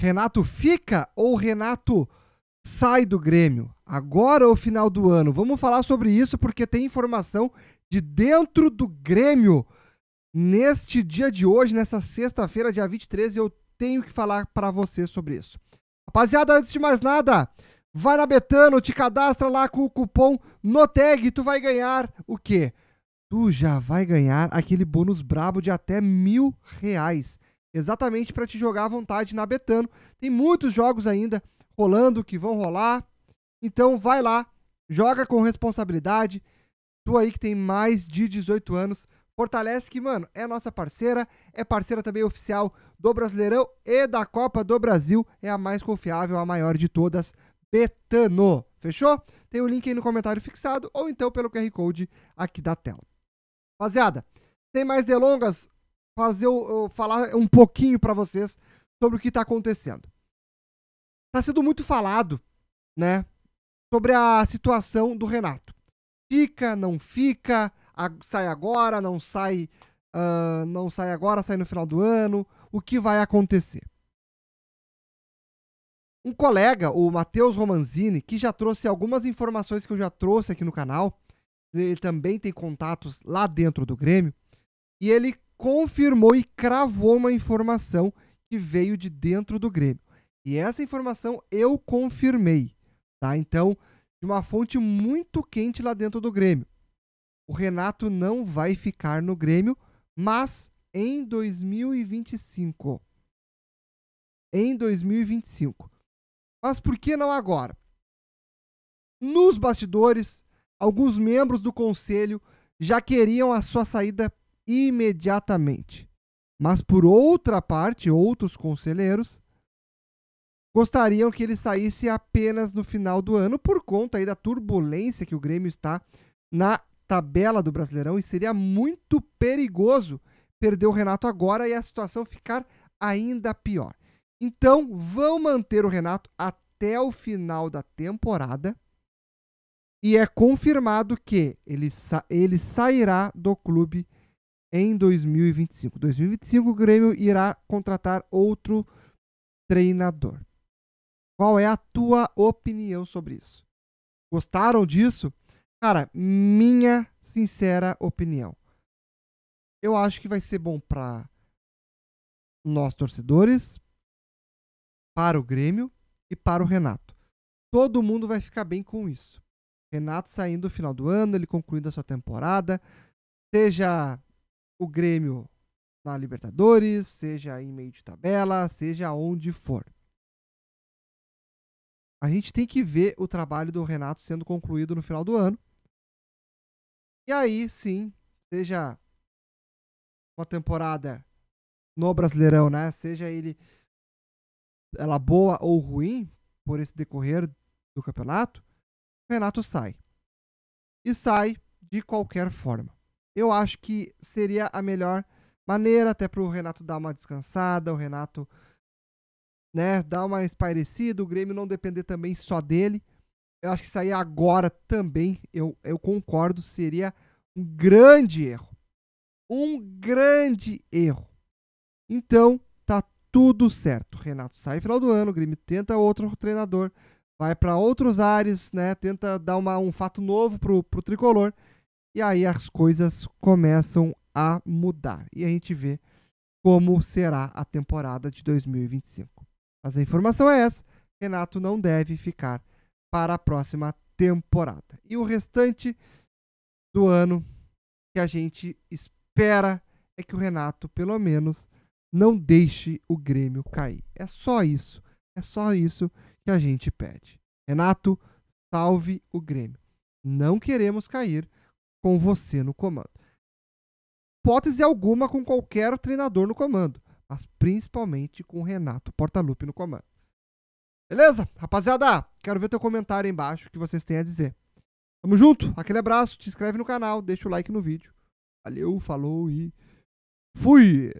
Renato fica ou Renato sai do Grêmio? Agora ou final do ano? Vamos falar sobre isso porque tem informação de dentro do Grêmio. Neste dia de hoje, nessa sexta-feira, dia 23, eu tenho que falar para você sobre isso. Rapaziada, antes de mais nada, vai na Betano, te cadastra lá com o cupom NOTEG, tu vai ganhar o quê? Tu já vai ganhar aquele bônus brabo de até mil reais exatamente para te jogar à vontade na Betano. Tem muitos jogos ainda rolando que vão rolar. Então vai lá, joga com responsabilidade. Tu aí que tem mais de 18 anos, fortalece que, mano, é nossa parceira, é parceira também oficial do Brasileirão e da Copa do Brasil, é a mais confiável, a maior de todas, Betano. Fechou? Tem o um link aí no comentário fixado ou então pelo QR Code aqui da tela. Rapaziada, sem mais delongas, fazer eu falar um pouquinho para vocês sobre o que está acontecendo. Está sendo muito falado, né, sobre a situação do Renato. Fica, não fica, sai agora, não sai, uh, não sai agora, sai no final do ano. O que vai acontecer? Um colega, o Matheus Romanzini, que já trouxe algumas informações que eu já trouxe aqui no canal, ele também tem contatos lá dentro do Grêmio, e ele confirmou e cravou uma informação que veio de dentro do Grêmio. E essa informação eu confirmei, tá? Então, de uma fonte muito quente lá dentro do Grêmio. O Renato não vai ficar no Grêmio, mas em 2025. Em 2025. Mas por que não agora? Nos bastidores, alguns membros do conselho já queriam a sua saída imediatamente. Mas, por outra parte, outros conselheiros gostariam que ele saísse apenas no final do ano por conta aí da turbulência que o Grêmio está na tabela do Brasileirão e seria muito perigoso perder o Renato agora e a situação ficar ainda pior. Então, vão manter o Renato até o final da temporada e é confirmado que ele, sa ele sairá do clube em 2025. 2025 o Grêmio irá contratar outro treinador. Qual é a tua opinião sobre isso? Gostaram disso? Cara, minha sincera opinião. Eu acho que vai ser bom para nós torcedores, para o Grêmio e para o Renato. Todo mundo vai ficar bem com isso. Renato saindo no final do ano, ele concluindo a sua temporada, seja o Grêmio na Libertadores, seja em meio de tabela, seja onde for. A gente tem que ver o trabalho do Renato sendo concluído no final do ano. E aí, sim, seja uma temporada no Brasileirão, né? Seja ele ela boa ou ruim por esse decorrer do campeonato, o Renato sai. E sai de qualquer forma eu acho que seria a melhor maneira, até para o Renato dar uma descansada, o Renato né, dar uma espairecida, o Grêmio não depender também só dele. Eu acho que sair agora também, eu, eu concordo, seria um grande erro. Um grande erro. Então, tá tudo certo. Renato sai final do ano, o Grêmio tenta outro treinador, vai para outros ares, né? Tenta dar uma, um fato novo pro, pro tricolor. E aí as coisas começam a mudar. E a gente vê como será a temporada de 2025. Mas a informação é essa: Renato não deve ficar para a próxima temporada. E o restante do ano que a gente espera é que o Renato, pelo menos, não deixe o Grêmio cair. É só isso. É só isso que a gente pede. Renato, salve o Grêmio. Não queremos cair, com você no comando. Hipótese alguma com qualquer treinador no comando, mas principalmente com Renato Portaluppi no comando. Beleza? Rapaziada, quero ver teu comentário aí embaixo, o que vocês têm a dizer. Tamo junto, aquele abraço, te inscreve no canal, deixa o like no vídeo. Valeu, falou e fui!